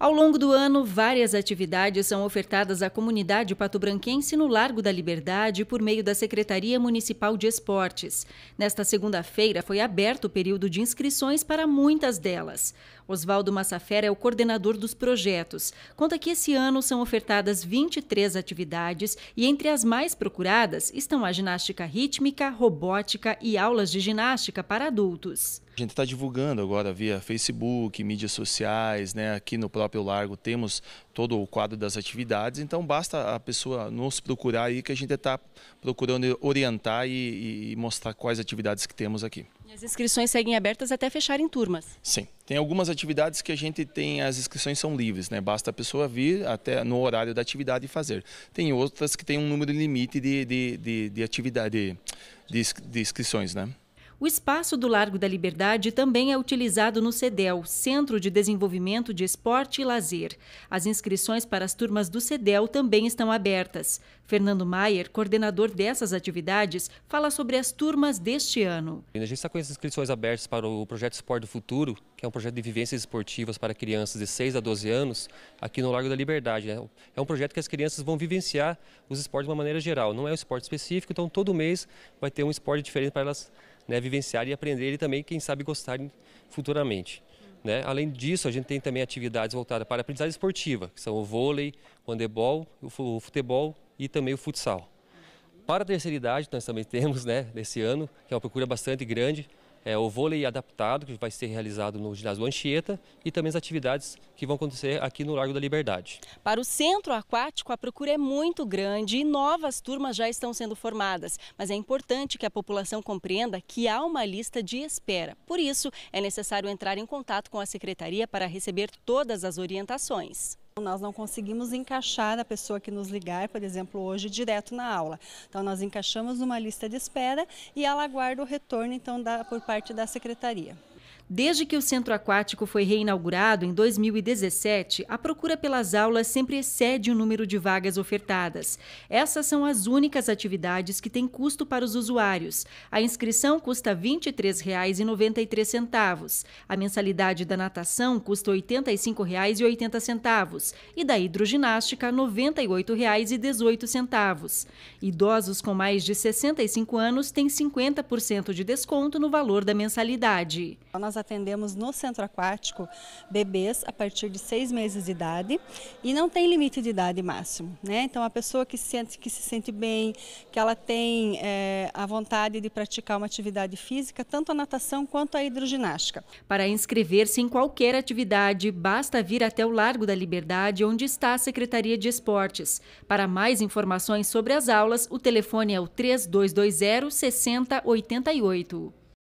Ao longo do ano, várias atividades são ofertadas à comunidade patobranquense no Largo da Liberdade por meio da Secretaria Municipal de Esportes. Nesta segunda-feira foi aberto o período de inscrições para muitas delas. Oswaldo Massafera é o coordenador dos projetos. Conta que esse ano são ofertadas 23 atividades e entre as mais procuradas estão a ginástica rítmica, robótica e aulas de ginástica para adultos. A gente está divulgando agora via Facebook, mídias sociais, né? aqui no próprio Largo temos todo o quadro das atividades, então basta a pessoa nos procurar aí que a gente está procurando orientar e, e mostrar quais atividades que temos aqui. E as inscrições seguem abertas até fecharem turmas? Sim. Tem algumas atividades que a gente tem, as inscrições são livres, né? Basta a pessoa vir até no horário da atividade e fazer. Tem outras que tem um número limite de, de, de, de atividade, de, de inscrições, né? O espaço do Largo da Liberdade também é utilizado no CEDEL, Centro de Desenvolvimento de Esporte e Lazer. As inscrições para as turmas do CEDEL também estão abertas. Fernando Maier, coordenador dessas atividades, fala sobre as turmas deste ano. A gente está com as inscrições abertas para o Projeto Esporte do Futuro, que é um projeto de vivências esportivas para crianças de 6 a 12 anos, aqui no Largo da Liberdade. É, é um projeto que as crianças vão vivenciar os esportes de uma maneira geral, não é um esporte específico, então todo mês vai ter um esporte diferente para elas né, vivenciar e aprender e também, quem sabe, gostar futuramente. Né? Além disso, a gente tem também atividades voltadas para a aprendizagem esportiva, que são o vôlei, o handebol, o futebol e também o futsal. Para a terceira idade, nós também temos, né, nesse ano, que é uma procura bastante grande, é, o vôlei adaptado, que vai ser realizado no ginásio Anchieta, e também as atividades que vão acontecer aqui no Largo da Liberdade. Para o centro aquático, a procura é muito grande e novas turmas já estão sendo formadas, mas é importante que a população compreenda que há uma lista de espera. Por isso, é necessário entrar em contato com a secretaria para receber todas as orientações nós não conseguimos encaixar a pessoa que nos ligar, por exemplo, hoje direto na aula. Então nós encaixamos uma lista de espera e ela aguarda o retorno então da, por parte da secretaria. Desde que o centro aquático foi reinaugurado em 2017, a procura pelas aulas sempre excede o número de vagas ofertadas. Essas são as únicas atividades que têm custo para os usuários. A inscrição custa R$ 23,93. A mensalidade da natação custa R$ 85,80 e da hidroginástica R$ 98,18. Idosos com mais de 65 anos têm 50% de desconto no valor da mensalidade. Nós atendemos no centro aquático bebês a partir de seis meses de idade e não tem limite de idade máximo. Né? Então, a pessoa que se sente, que se sente bem, que ela tem é, a vontade de praticar uma atividade física, tanto a natação quanto a hidroginástica. Para inscrever-se em qualquer atividade, basta vir até o Largo da Liberdade, onde está a Secretaria de Esportes. Para mais informações sobre as aulas, o telefone é o 3220 6088.